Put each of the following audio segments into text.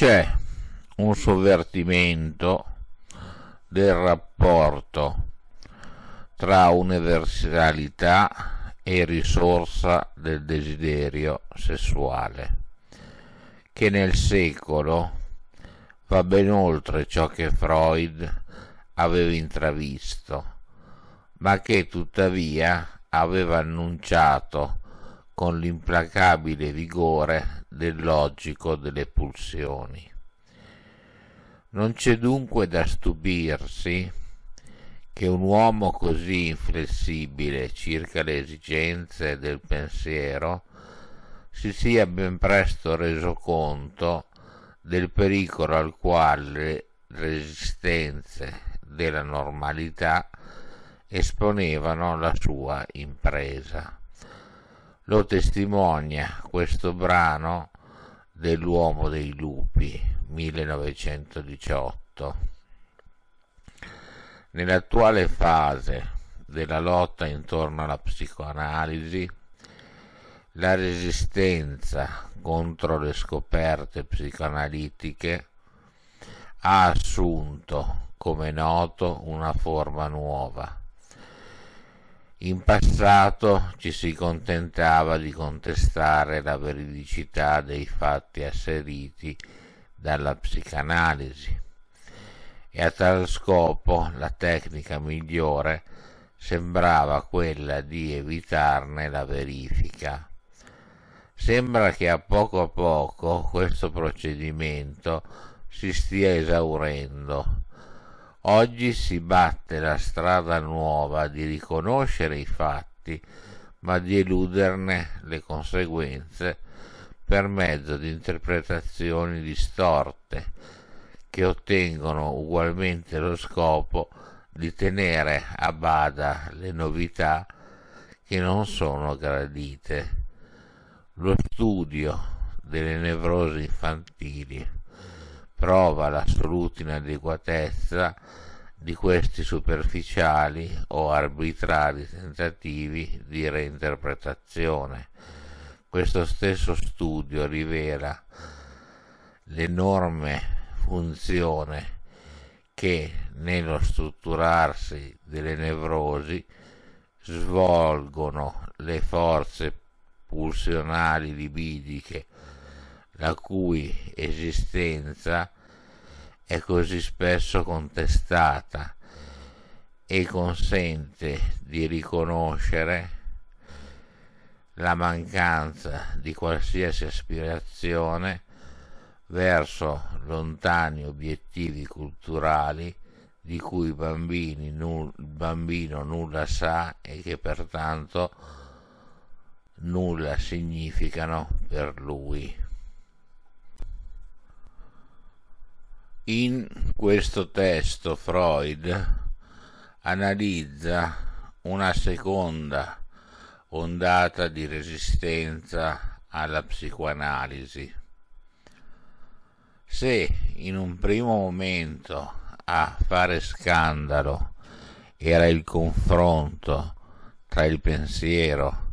c'è un sovvertimento del rapporto tra universalità e risorsa del desiderio sessuale, che nel secolo va ben oltre ciò che Freud aveva intravisto, ma che tuttavia aveva annunciato con l'implacabile vigore del logico delle pulsioni. Non c'è dunque da stupirsi che un uomo così inflessibile circa le esigenze del pensiero si sia ben presto reso conto del pericolo al quale le resistenze della normalità esponevano la sua impresa lo testimonia questo brano dell'Uomo dei Lupi 1918. Nell'attuale fase della lotta intorno alla psicoanalisi, la resistenza contro le scoperte psicoanalitiche ha assunto, come noto, una forma nuova in passato ci si contentava di contestare la veridicità dei fatti asseriti dalla psicanalisi e a tal scopo la tecnica migliore sembrava quella di evitarne la verifica. Sembra che a poco a poco questo procedimento si stia esaurendo Oggi si batte la strada nuova di riconoscere i fatti, ma di eluderne le conseguenze per mezzo di interpretazioni distorte, che ottengono ugualmente lo scopo di tenere a bada le novità che non sono gradite. Lo studio delle nevrosi infantili prova l'assoluta inadeguatezza di questi superficiali o arbitrari tentativi di reinterpretazione. Questo stesso studio rivela l'enorme funzione che nello strutturarsi delle nevrosi svolgono le forze pulsionali libidiche la cui esistenza è così spesso contestata e consente di riconoscere la mancanza di qualsiasi aspirazione verso lontani obiettivi culturali di cui bambini, nul, il bambino nulla sa e che pertanto nulla significano per lui. In questo testo Freud analizza una seconda ondata di resistenza alla psicoanalisi. Se in un primo momento a fare scandalo era il confronto tra il pensiero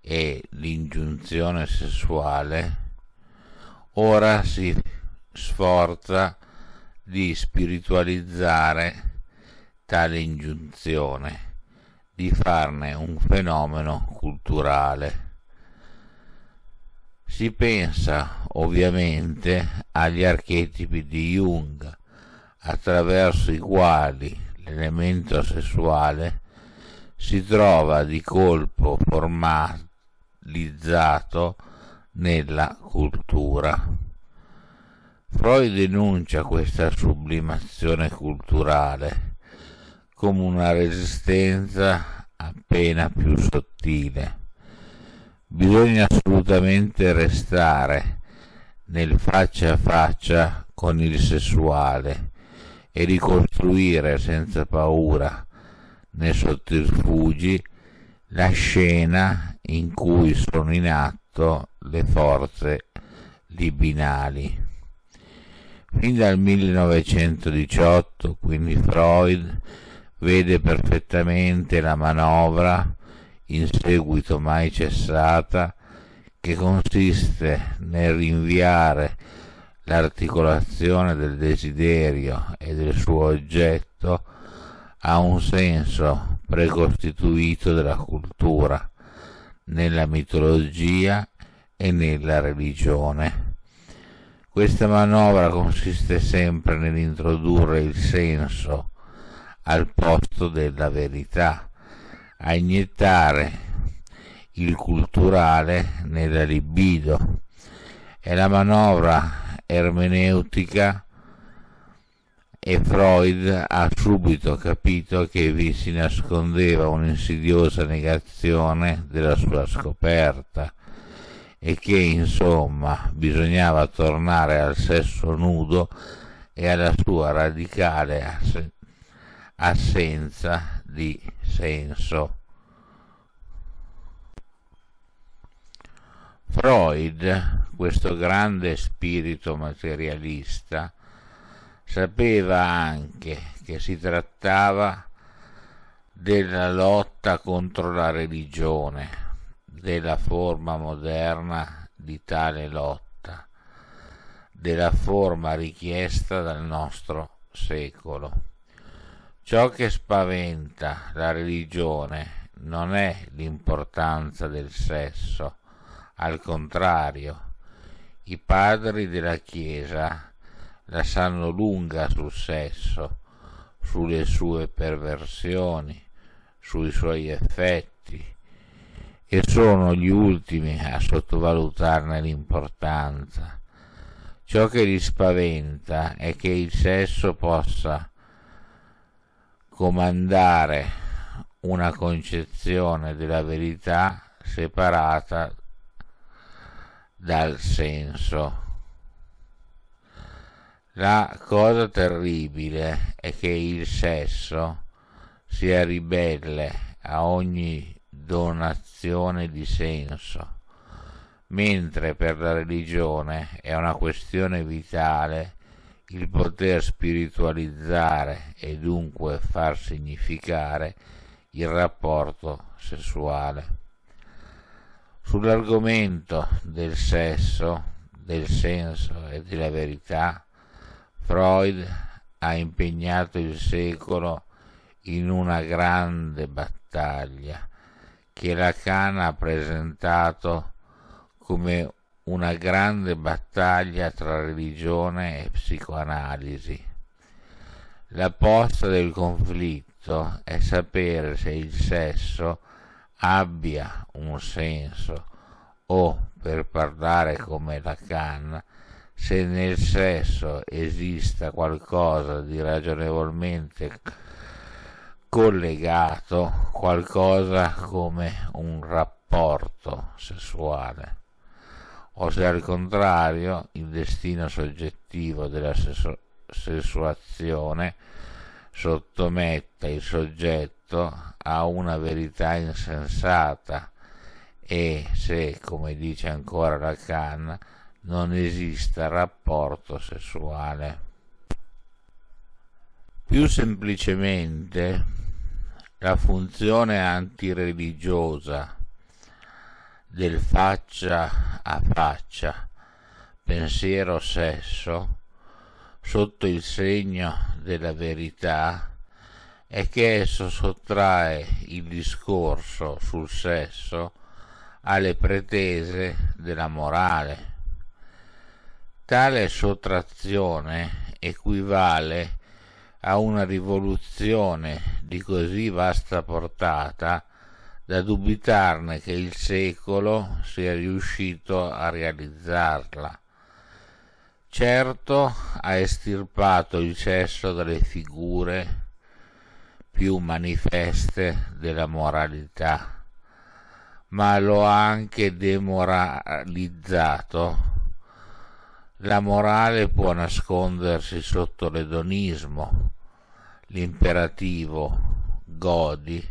e l'ingiunzione sessuale, ora si sforza di spiritualizzare tale ingiunzione, di farne un fenomeno culturale. Si pensa ovviamente agli archetipi di Jung, attraverso i quali l'elemento sessuale si trova di colpo formalizzato nella cultura. Freud denuncia questa sublimazione culturale come una resistenza appena più sottile. Bisogna assolutamente restare nel faccia a faccia con il sessuale e ricostruire senza paura né sotterfugi la scena in cui sono in atto le forze libinali. Fin dal 1918, quindi Freud vede perfettamente la manovra, in seguito mai cessata, che consiste nel rinviare l'articolazione del desiderio e del suo oggetto a un senso precostituito della cultura, nella mitologia e nella religione. Questa manovra consiste sempre nell'introdurre il senso al posto della verità, a iniettare il culturale nella libido. È la manovra ermeneutica e Freud ha subito capito che vi si nascondeva un'insidiosa negazione della sua scoperta e che insomma bisognava tornare al sesso nudo e alla sua radicale ass- assenza di senso. Freud, questo grande spirito materialista, sapeva anche che si trattava della lotta contro la religione, della forma moderna di tale lotta, della forma richiesta dal nostro secolo. Ciò che spaventa la religione non è l'importanza del sesso, al contrario, i padri della Chiesa la sanno lunga sul sesso, sulle sue perversioni, sui suoi effetti, e sono gli ultimi a sottovalutarne l'importanza. Ciò che li spaventa è che il sesso possa comandare una concezione della verità separata dal senso. La cosa terribile è che il sesso sia ribelle a ogni donazione di senso, mentre per la religione è una questione vitale il poter spiritualizzare e dunque far significare il rapporto sessuale. Sull'argomento del sesso, del senso e della verità, Freud ha impegnato il secolo in una grande battaglia che Lacan ha presentato come una grande battaglia tra religione e psicoanalisi. La posta del conflitto è sapere se il sesso abbia un senso o, per parlare come Lacan, se nel sesso esista qualcosa di ragionevolmente collegato qualcosa come un rapporto sessuale o se al contrario il destino soggettivo della sessuazione sottomette il soggetto a una verità insensata e se, come dice ancora Lacan, non esista rapporto sessuale. Più semplicemente, la funzione antireligiosa del faccia a faccia, pensiero sesso, sotto il segno della verità, è che esso sottrae il discorso sul sesso alle pretese della morale. Tale sottrazione equivale a a una rivoluzione di così vasta portata da dubitarne che il secolo sia riuscito a realizzarla. Certo ha estirpato il cesso dalle figure più manifeste della moralità, ma lo ha anche demoralizzato la morale può nascondersi sotto l'edonismo, l'imperativo godi,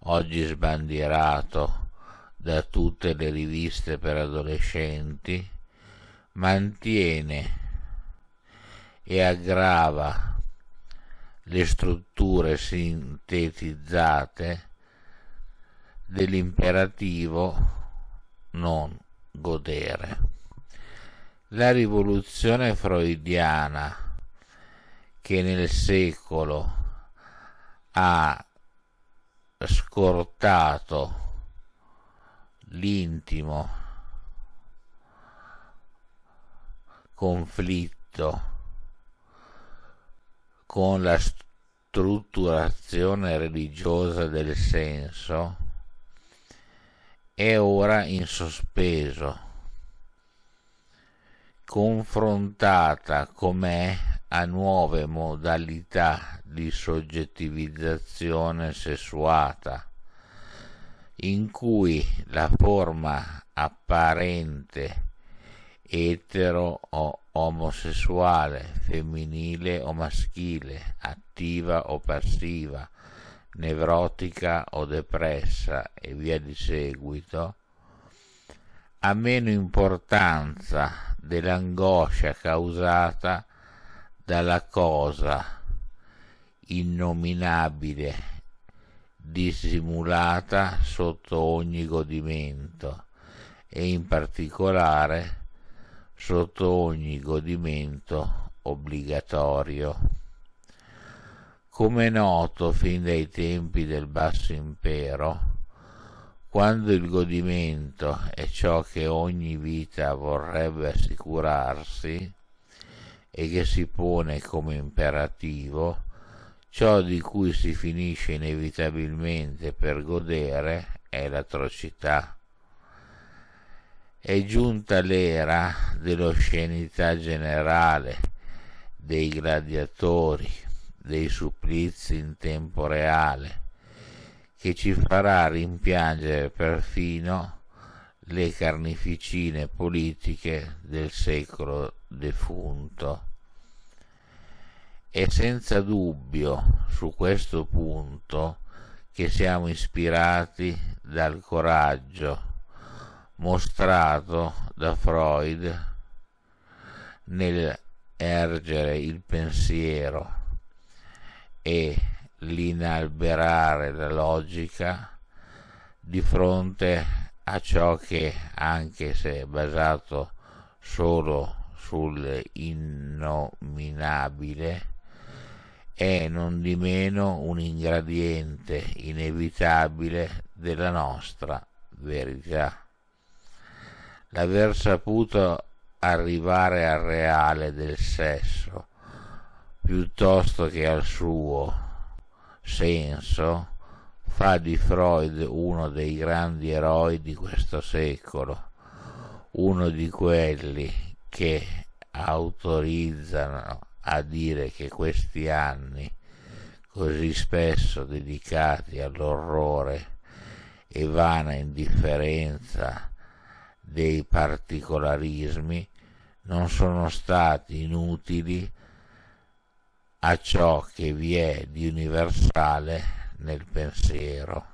oggi sbandierato da tutte le riviste per adolescenti, mantiene e aggrava le strutture sintetizzate dell'imperativo non godere. La rivoluzione freudiana che nel secolo ha scortato l'intimo conflitto con la strutturazione religiosa del senso è ora in sospeso confrontata com'è a nuove modalità di soggettivizzazione sessuata, in cui la forma apparente etero o omosessuale, femminile o maschile, attiva o passiva, nevrotica o depressa e via di seguito, ha meno importanza dell'angoscia causata dalla cosa innominabile, dissimulata sotto ogni godimento e in particolare sotto ogni godimento obbligatorio. Come è noto fin dai tempi del Basso Impero, quando il godimento è ciò che ogni vita vorrebbe assicurarsi e che si pone come imperativo, ciò di cui si finisce inevitabilmente per godere è l'atrocità. È giunta l'era dell'oscenità generale, dei gladiatori, dei supplizi in tempo reale, che ci farà rimpiangere perfino le carnificine politiche del secolo defunto. È senza dubbio su questo punto che siamo ispirati dal coraggio mostrato da Freud nel ergere il pensiero e l'inalberare la logica di fronte a ciò che, anche se basato solo sull'innominabile, è non di meno un ingrediente inevitabile della nostra verità. L'aver saputo arrivare al reale del sesso piuttosto che al suo senso fa di Freud uno dei grandi eroi di questo secolo, uno di quelli che autorizzano a dire che questi anni, così spesso dedicati all'orrore e vana indifferenza dei particolarismi, non sono stati inutili a ciò che vi è di universale nel pensiero.